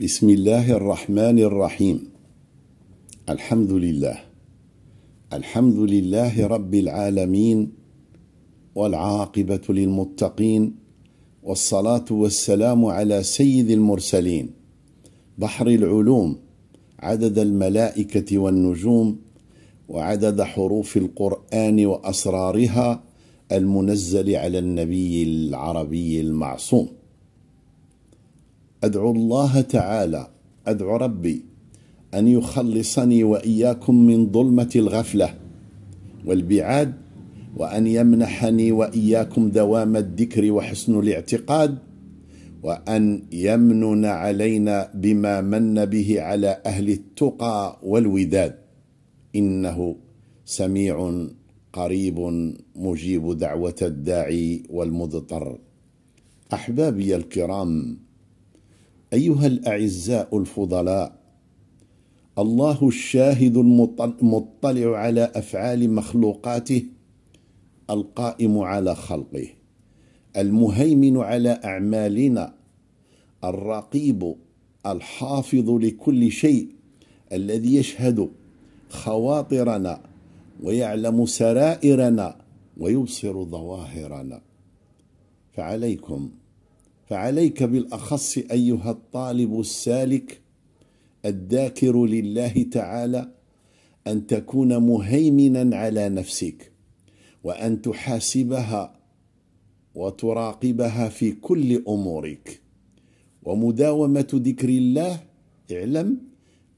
بسم الله الرحمن الرحيم الحمد لله الحمد لله رب العالمين والعاقبة للمتقين والصلاة والسلام على سيد المرسلين بحر العلوم عدد الملائكة والنجوم وعدد حروف القرآن وأسرارها المنزل على النبي العربي المعصوم أدعو الله تعالى أدعو ربي أن يخلصني وإياكم من ظلمة الغفلة والبعاد وأن يمنحني وإياكم دوام الذكر وحسن الاعتقاد وأن يمنن علينا بما من به على أهل التقى والوداد إنه سميع قريب مجيب دعوة الداعي والمضطر أحبابي الكرام أيها الأعزاء الفضلاء الله الشاهد المطلع على أفعال مخلوقاته القائم على خلقه المهيمن على أعمالنا الرقيب الحافظ لكل شيء الذي يشهد خواطرنا ويعلم سرائرنا ويبصر ظواهرنا فعليكم فعليك بالاخص ايها الطالب السالك الذاكر لله تعالى ان تكون مهيمنا على نفسك وان تحاسبها وتراقبها في كل امورك ومداومه ذكر الله اعلم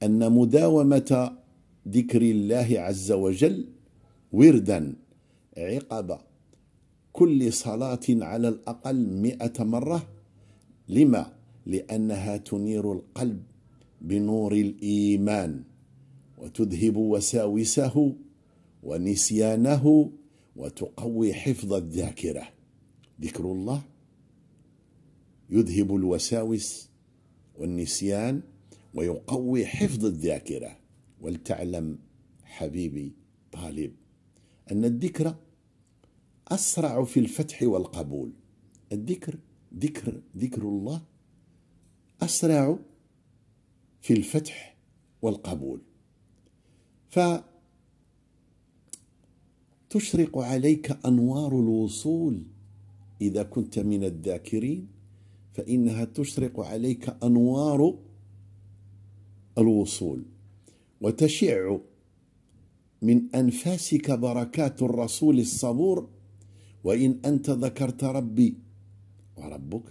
ان مداومه ذكر الله عز وجل وردا عقب كل صلاه على الاقل مئه مره لما لانها تنير القلب بنور الايمان وتذهب وساوسه ونسيانه وتقوي حفظ الذاكره ذكر الله يذهب الوساوس والنسيان ويقوي حفظ الذاكره ولتعلم حبيبي طالب ان الذكر اسرع في الفتح والقبول الذكر ذكر ذكر الله أسرع في الفتح والقبول فتشرق عليك أنوار الوصول إذا كنت من الذاكرين فإنها تشرق عليك أنوار الوصول وتشع من أنفاسك بركات الرسول الصبور وإن أنت ذكرت ربي وربك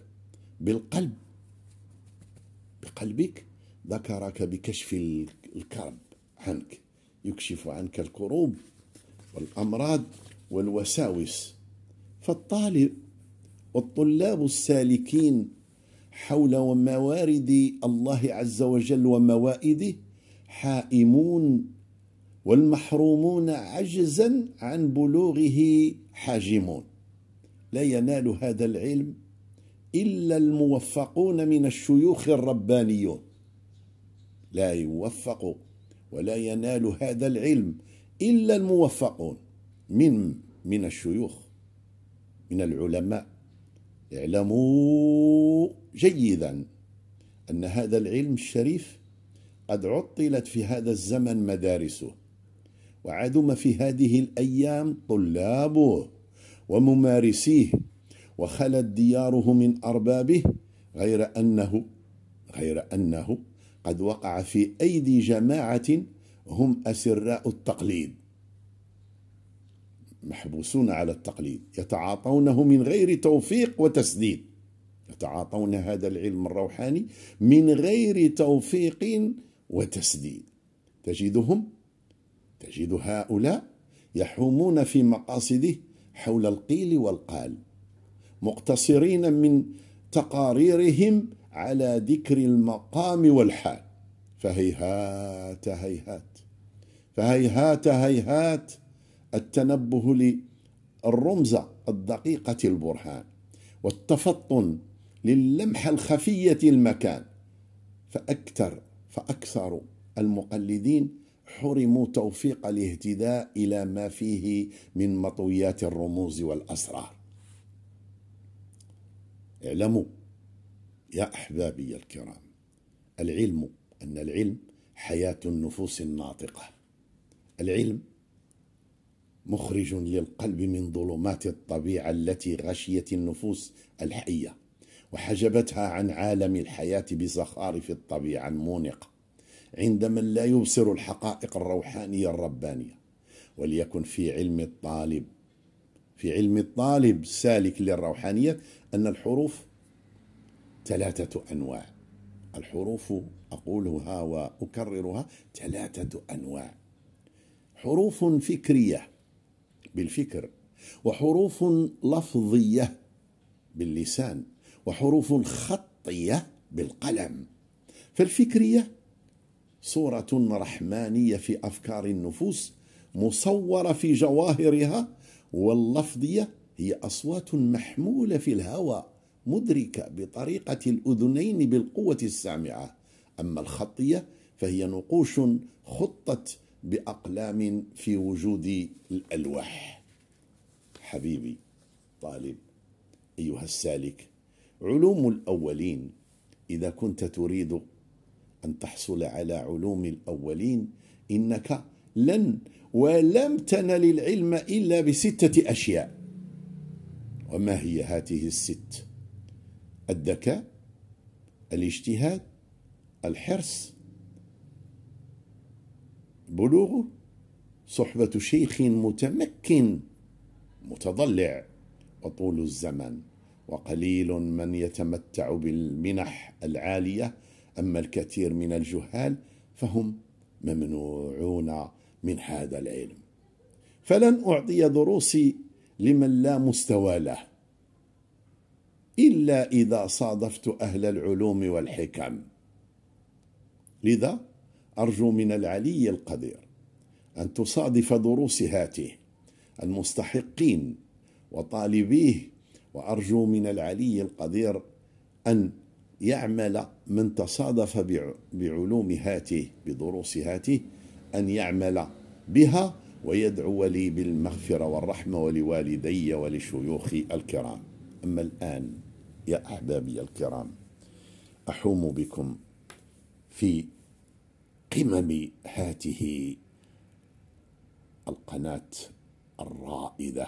بالقلب بقلبك ذكرك بكشف الكرب عنك يكشف عنك الكروب والأمراض والوساوس فالطالب والطلاب السالكين حول موارد الله عز وجل وموائده حائمون والمحرومون عجزا عن بلوغه حاجمون لا ينال هذا العلم إلا الموفقون من الشيوخ الربانيون لا يوفق ولا ينال هذا العلم إلا الموفقون من من الشيوخ من العلماء اعلموا جيدا أن هذا العلم الشريف قد عطلت في هذا الزمن مدارسه وعدم في هذه الأيام طلابه وممارسيه وخلت دياره من أربابه غير أنه غير أنه قد وقع في أيدي جماعة هم أسراء التقليد محبوسون على التقليد يتعاطونه من غير توفيق وتسديد يتعاطون هذا العلم الروحاني من غير توفيق وتسديد تجدهم تجد هؤلاء يحومون في مقاصده حول القيل والقال مقتصرين من تقاريرهم على ذكر المقام والحال فهيهات هيهات فهيهات هيهات التنبه للرمزة الدقيقة البرهان والتفطن للمحة الخفية المكان فأكثر فأكثر المقلدين حرموا توفيق الاهتداء إلى ما فيه من مطويات الرموز والأسرار اعلموا يا احبابي الكرام العلم ان العلم حياه النفوس الناطقه العلم مخرج للقلب من ظلمات الطبيعه التي غشيت النفوس الحيه وحجبتها عن عالم الحياه بزخارف الطبيعه المونقه عند من لا يبصر الحقائق الروحانيه الربانيه وليكن في علم الطالب في علم الطالب السالك للروحانية أن الحروف ثلاثة أنواع الحروف أقولها وأكررها ثلاثة أنواع حروف فكرية بالفكر وحروف لفظية باللسان وحروف خطية بالقلم فالفكرية صورة رحمانية في أفكار النفوس مصورة في جواهرها واللفظية هي أصوات محمولة في الهواء مدركة بطريقة الأذنين بالقوة السامعة أما الخطية فهي نقوش خطت بأقلام في وجود الألواح حبيبي طالب أيها السالك علوم الأولين إذا كنت تريد أن تحصل على علوم الأولين إنك لن ولم تنل العلم إلا بستة أشياء وما هي هاته الست الذكاء الاجتهاد الحرص بلوغه صحبة شيخ متمكن متضلع وطول الزمن وقليل من يتمتع بالمنح العالية أما الكثير من الجهال فهم ممنوعون من هذا العلم فلن أعطي دروسي لمن لا مستوى له إلا إذا صادفت أهل العلوم والحكم لذا أرجو من العلي القدير أن تصادف دروس هاته المستحقين وطالبيه وأرجو من العلي القدير أن يعمل من تصادف بعلوم هاته بدروس هاته أن يعمل بها ويدعو لي بالمغفرة والرحمة ولوالدي ولشيوخي الكرام أما الآن يا أحبابي الكرام أحوم بكم في قمم هاته القناة الرائدة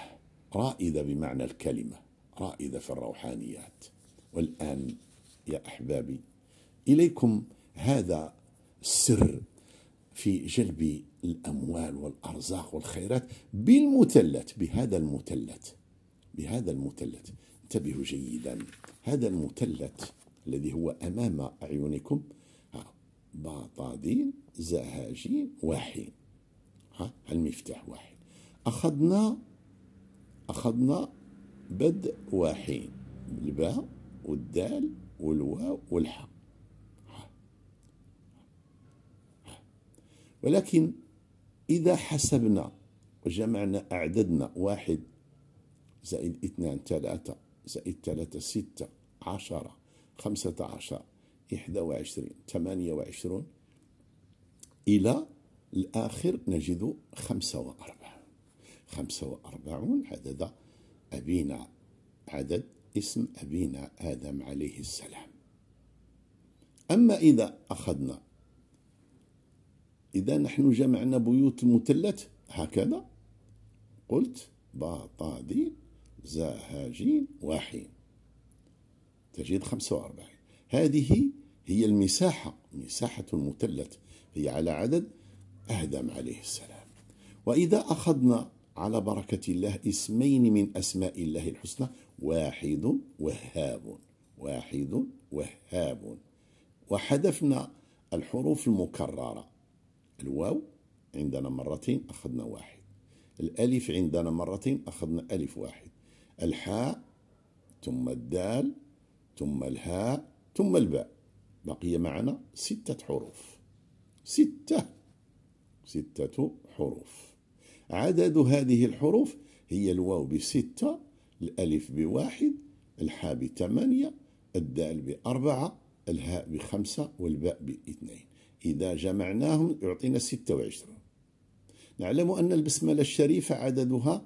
رائدة بمعنى الكلمة رائدة في الروحانيات والآن يا أحبابي إليكم هذا السر في جلب الأموال والأرزاق والخيرات بالمثلث بهذا المثلث بهذا المثلث انتبهوا جيدا هذا المثلث الذي هو أمام أعينكم باطادين زهاجين واحين ها المفتاح واحد أخذنا أخذنا بدء واحين الباء والدال والواو والحاء ولكن إذا حسبنا وجمعنا أعددنا واحد زائد اثنان ثلاثة زائد ثلاثة ستة عشرة خمسة عشر إحدى وعشرين ثمانية وعشرون إلى الآخر نجد خمسة وأربعون خمسة وأربعون عدد أبينا عدد اسم أبينا آدم عليه السلام أما إذا أخذنا إذا نحن جمعنا بيوت المثلث هكذا قلت بطادين زاهاجين وحين تجد 45 هذه هي المساحة مساحة المثلث هي على عدد آدم عليه السلام وإذا أخذنا على بركة الله اسمين من أسماء الله الحسنى واحد وهاب واحد وهاب وحذفنا الحروف المكررة الواو عندنا مرتين أخذنا واحد الألف عندنا مرتين أخذنا ألف واحد الحاء ثم الدال ثم الهاء ثم الباء بقي معنا ستة حروف ستة ستة حروف عدد هذه الحروف هي الواو بستة الألف بواحد الحاء بثمانية الدال بأربعة الهاء بخمسة والباء باثنين إذا جمعناهم يعطينا 26 نعلم أن البسملة الشريفة عددها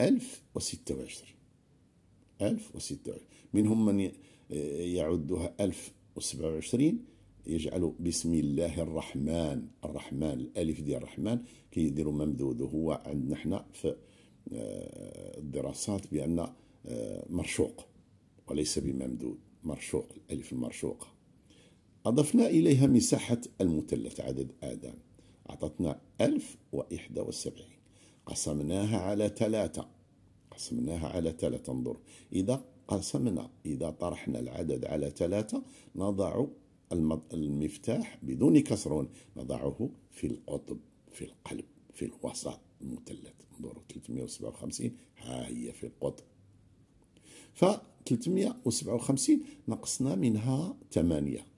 1026 1026 منهم من يعدها 1027 يجعل بسم الله الرحمن الرحمن الألف ديال الرحمن كيديروا ممدود هو عندنا حنا في آه، الدراسات بأن آه، مرشوق وليس بممدود مرشوق الألف المرشوقة أضفنا إليها مساحة المثلث عدد آدم أعطتنا 1071 قسمناها على ثلاثة قسمناها على ثلاثة انظر إذا قسمنا إذا طرحنا العدد على ثلاثة نضع المفتاح بدون كسر نضعه في القطب في القلب في الوسط المثلث انظروا 357 ها هي في القطب ف 357 نقصنا منها 8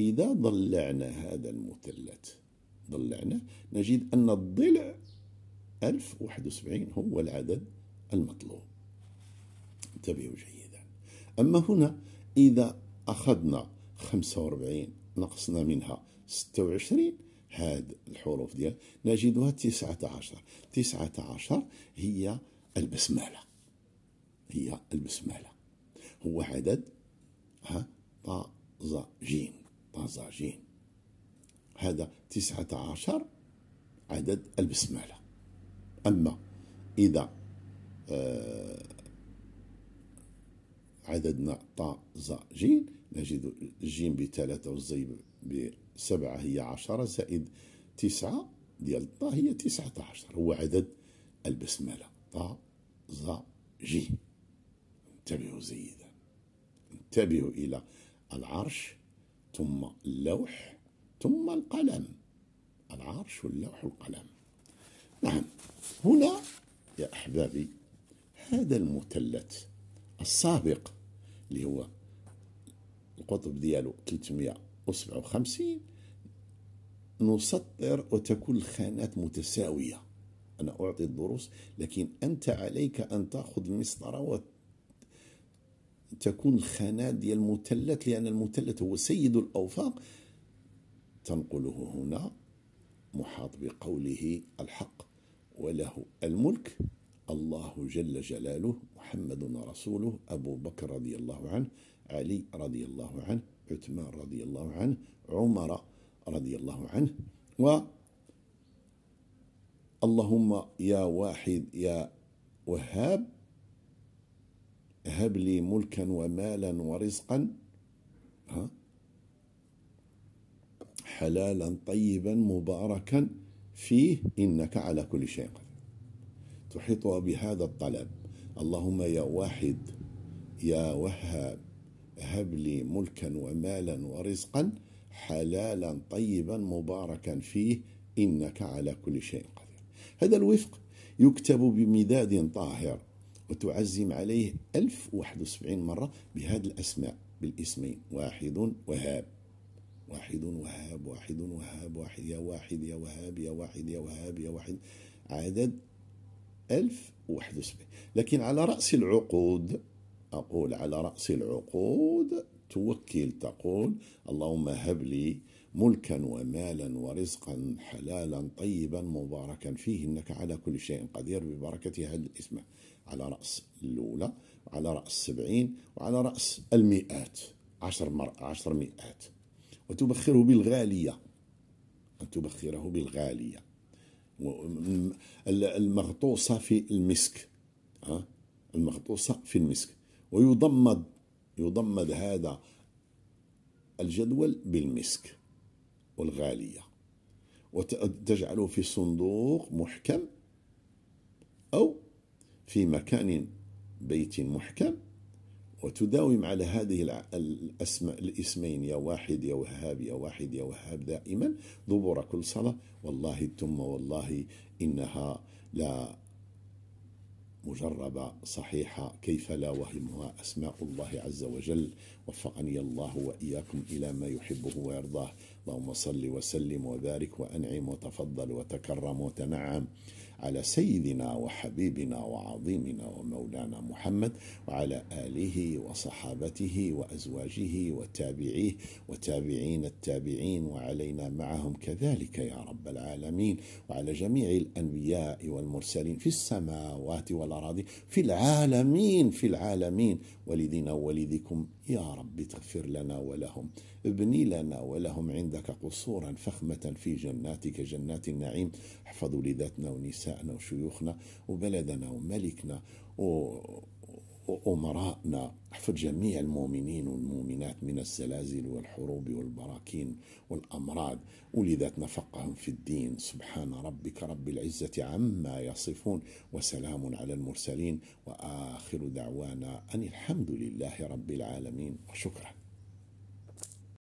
إذا ضلعنا هذا المثلث ضلعنا نجد أن الضلع 1071 هو العدد المطلوب انتبهوا جيدا أما هنا إذا أخذنا 45 نقصنا منها 26 هذه الحروف ديال نجدها 19 19 هي البسملة هي البسملة هو عدد ها طا ز جيم طازاجين هذا تسعة عشر عدد البسملة أما إذا آه، عددنا طازاجين نجد الجيم بثلاثة والزي بسبعة هي عشرة زائد تسعة ديال طا هي تسعة عشر هو عدد البسملة طا زا جي انتبهوا زيدا انتبهوا إلى العرش ثم اللوح ثم القلم العرش واللوح والقلم نعم هنا يا أحبابي هذا المثلث السابق اللي هو القطب ديالو 357 نسطر وتكون الخانات متساوية أنا أعطي الدروس لكن أنت عليك أن تأخذ مسطرة تكون الخانات ديال المثلث لأن المثلث هو سيد الأوفاق تنقله هنا محاط بقوله الحق وله الملك الله جل جلاله محمد رسوله أبو بكر رضي الله عنه علي رضي الله عنه عثمان رضي الله عنه عمر رضي الله عنه و اللهم يا واحد يا وهاب هب لي ملكا ومالا ورزقا ها حلالا طيبا مباركا فيه إنك على كل شيء قدير تحيطها بهذا الطلب اللهم يا واحد يا وهاب هب لي ملكا ومالا ورزقا حلالا طيبا مباركا فيه إنك على كل شيء قدير هذا الوفق يكتب بمداد طاهر وتعزم عليه 1071 مرة بهذا الأسماء بالاسمين واحد وهاب واحد وهاب واحد وهاب واحد يا واحد يا وهاب يا واحد يا وهاب يا واحد عدد 1071 لكن على رأس العقود أقول على رأس العقود توكل تقول اللهم هب لي ملكا ومالا ورزقا حلالا طيبا مباركا فيه انك على كل شيء قدير ببركه هذا الاسم على رأس الأولى على رأس السبعين وعلى رأس المئات عشر, مر... عشر مئات وتبخره بالغالية أن تبخره بالغالية المغطوسة في المسك المغطوسة في المسك ويضمد يضمد هذا الجدول بالمسك والغالية وتجعله في صندوق محكم أو في مكان بيت محكم وتداوم على هذه الاسماء الاسمين يا واحد يا وهاب يا واحد يا وهاب دائما دبر كل صلاة والله ثم والله إنها لا مجربة صحيحة كيف لا وهمها أسماء الله عز وجل وفقني الله وإياكم إلى ما يحبه ويرضاه اللهم صل وسلم وبارك وأنعم وتفضل وتكرم وتنعم على سيدنا وحبيبنا وعظيمنا ومولانا محمد وعلى آله وصحابته وأزواجه وتابعيه وتابعين التابعين وعلينا معهم كذلك يا رب العالمين وعلى جميع الأنبياء والمرسلين في السماوات والأراضي في العالمين في العالمين ولدنا ولدكم يا رب تغفر لنا ولهم ابني لنا ولهم عندك قصورا فخمة في جناتك جنات النعيم احفظوا لذاتنا ونساءنا وشيوخنا وبلدنا وملكنا و وأمراءنا احفظ جميع المؤمنين والمؤمنات من الزلازل والحروب والبراكين والأمراض ولذاتنا نفقهم في الدين سبحان ربك رب العزة عما يصفون وسلام على المرسلين وآخر دعوانا أن الحمد لله رب العالمين وشكرا